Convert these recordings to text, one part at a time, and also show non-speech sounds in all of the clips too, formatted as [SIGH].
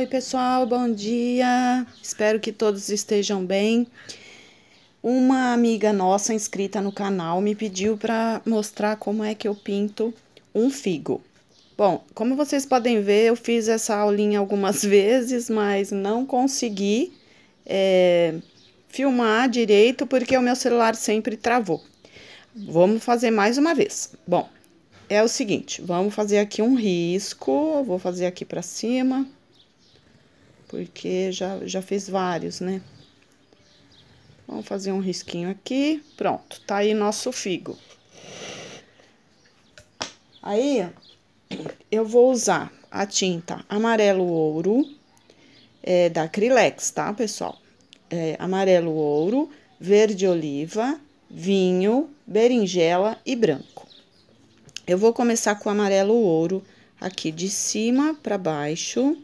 Oi, pessoal, bom dia. Espero que todos estejam bem. Uma amiga nossa inscrita no canal me pediu para mostrar como é que eu pinto um figo. Bom, como vocês podem ver, eu fiz essa aulinha algumas [LAUGHS] vezes, mas não consegui é, filmar direito porque o meu celular sempre travou. Vamos fazer mais uma vez. Bom, é o seguinte, vamos fazer aqui um risco, vou fazer aqui para cima porque já, já fez vários, né? Vamos fazer um risquinho aqui, pronto, tá aí nosso figo. Aí, eu vou usar a tinta amarelo ouro é, da Acrilex, tá, pessoal? É, amarelo ouro, verde oliva, vinho, berinjela e branco. Eu vou começar com o amarelo ouro aqui de cima para baixo.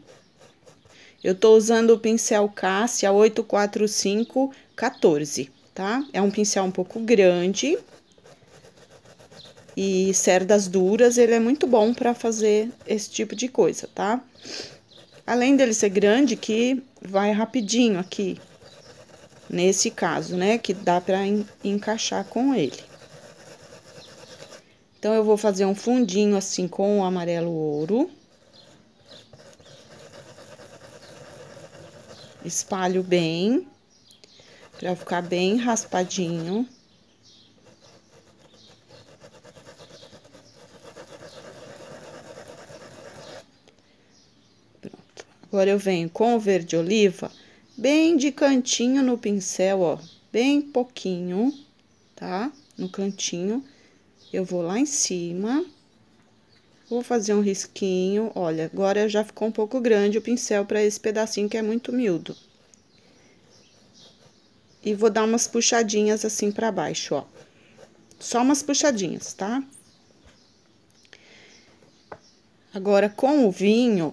Eu estou usando o pincel é Cássia 84514, tá? É um pincel um pouco grande. E cerdas duras, ele é muito bom para fazer esse tipo de coisa, tá? Além dele ser grande, que vai rapidinho aqui, nesse caso, né? Que dá para en encaixar com ele. Então, eu vou fazer um fundinho assim com o amarelo ouro. Espalho bem, pra ficar bem raspadinho. Pronto. Agora eu venho com o verde oliva, bem de cantinho no pincel, ó, bem pouquinho, tá? No cantinho, eu vou lá em cima... Vou fazer um risquinho, olha, agora já ficou um pouco grande o pincel para esse pedacinho que é muito miúdo. E vou dar umas puxadinhas assim para baixo, ó. Só umas puxadinhas, tá? Agora, com o vinho,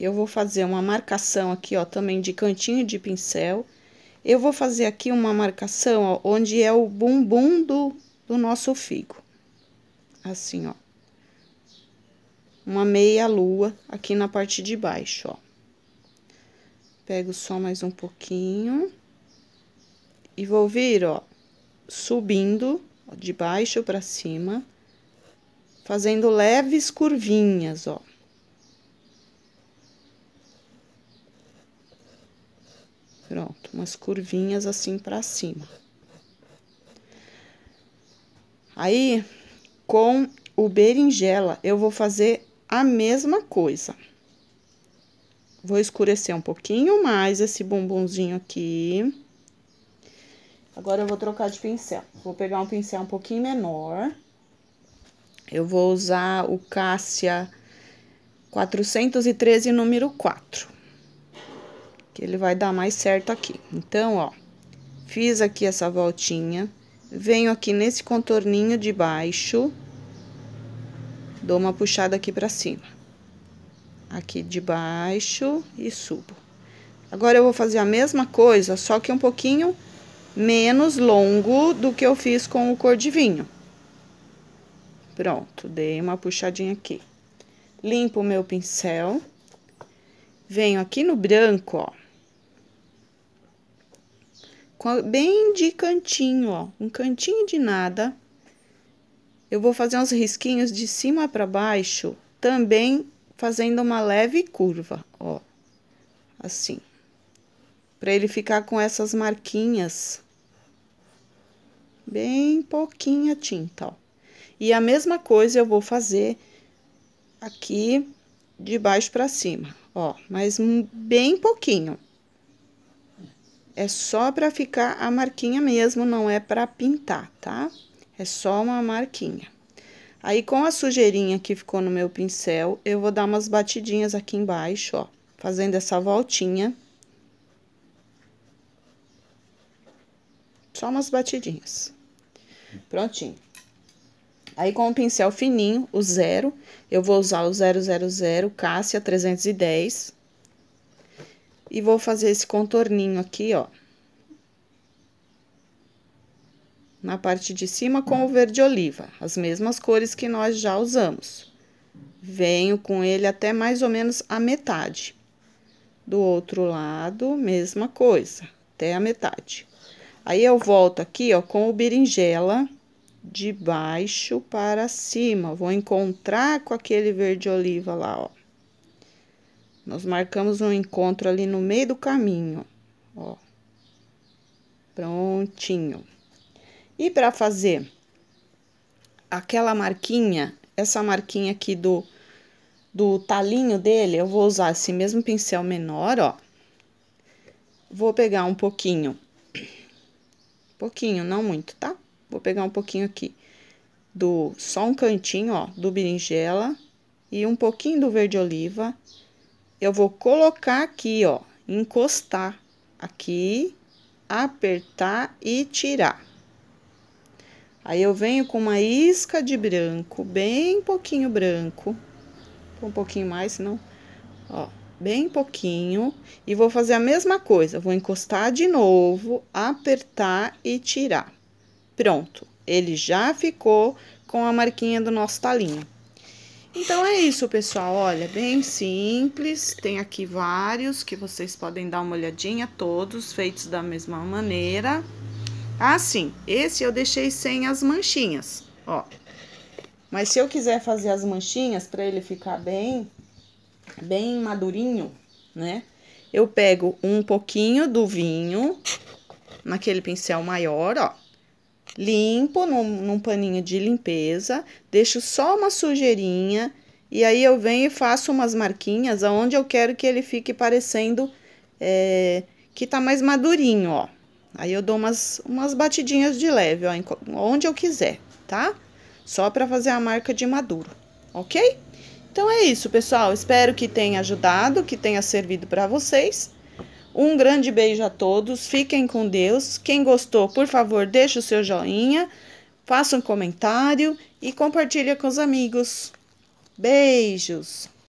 eu vou fazer uma marcação aqui, ó, também de cantinho de pincel. Eu vou fazer aqui uma marcação, ó, onde é o bumbum do, do nosso figo. Assim, ó uma meia lua aqui na parte de baixo, ó. Pego só mais um pouquinho. E vou vir, ó, subindo ó, de baixo para cima, fazendo leves curvinhas, ó. Pronto, umas curvinhas assim para cima. Aí, com o berinjela, eu vou fazer a mesma coisa. Vou escurecer um pouquinho mais esse bumbumzinho aqui. Agora eu vou trocar de pincel. Vou pegar um pincel um pouquinho menor. Eu vou usar o Cássia 413, número 4. Que ele vai dar mais certo aqui. Então, ó, fiz aqui essa voltinha. Venho aqui nesse contorninho de baixo Dou uma puxada aqui pra cima. Aqui de baixo e subo. Agora, eu vou fazer a mesma coisa, só que um pouquinho menos longo do que eu fiz com o cor de vinho. Pronto, dei uma puxadinha aqui. Limpo o meu pincel. Venho aqui no branco, ó. Bem de cantinho, ó. Um cantinho de nada eu vou fazer uns risquinhos de cima para baixo, também fazendo uma leve curva, ó, assim, para ele ficar com essas marquinhas, bem pouquinha tinta, ó. E a mesma coisa eu vou fazer aqui de baixo para cima, ó, mas bem pouquinho. É só para ficar a marquinha mesmo, não é para pintar, tá? É só uma marquinha. Aí, com a sujeirinha que ficou no meu pincel, eu vou dar umas batidinhas aqui embaixo, ó. Fazendo essa voltinha. Só umas batidinhas. Prontinho. Aí, com o pincel fininho, o zero, eu vou usar o 000 Cássia 310. E vou fazer esse contorninho aqui, ó. na parte de cima com o verde oliva, as mesmas cores que nós já usamos. Venho com ele até mais ou menos a metade. Do outro lado, mesma coisa, até a metade. Aí eu volto aqui, ó, com o berinjela de baixo para cima. Vou encontrar com aquele verde oliva lá, ó. Nós marcamos um encontro ali no meio do caminho, ó. Prontinho. E para fazer aquela marquinha, essa marquinha aqui do, do talinho dele, eu vou usar esse mesmo pincel menor, ó. Vou pegar um pouquinho, pouquinho, não muito, tá? Vou pegar um pouquinho aqui do, só um cantinho, ó, do berinjela e um pouquinho do verde oliva. Eu vou colocar aqui, ó, encostar aqui, apertar e tirar. Aí eu venho com uma isca de branco, bem pouquinho branco. Um pouquinho mais, senão... Ó, bem pouquinho. E vou fazer a mesma coisa. Vou encostar de novo, apertar e tirar. Pronto. Ele já ficou com a marquinha do nosso talinho. Então, é isso, pessoal. Olha, bem simples. Tem aqui vários que vocês podem dar uma olhadinha, todos feitos da mesma maneira. Ah, sim, esse eu deixei sem as manchinhas, ó. Mas se eu quiser fazer as manchinhas para ele ficar bem, bem madurinho, né? Eu pego um pouquinho do vinho naquele pincel maior, ó. Limpo num, num paninho de limpeza, deixo só uma sujeirinha e aí eu venho e faço umas marquinhas aonde eu quero que ele fique parecendo é, que tá mais madurinho, ó. Aí eu dou umas, umas batidinhas de leve, ó, onde eu quiser, tá? Só pra fazer a marca de maduro, ok? Então é isso, pessoal. Espero que tenha ajudado, que tenha servido para vocês. Um grande beijo a todos, fiquem com Deus. Quem gostou, por favor, deixe o seu joinha, faça um comentário e compartilhe com os amigos. Beijos!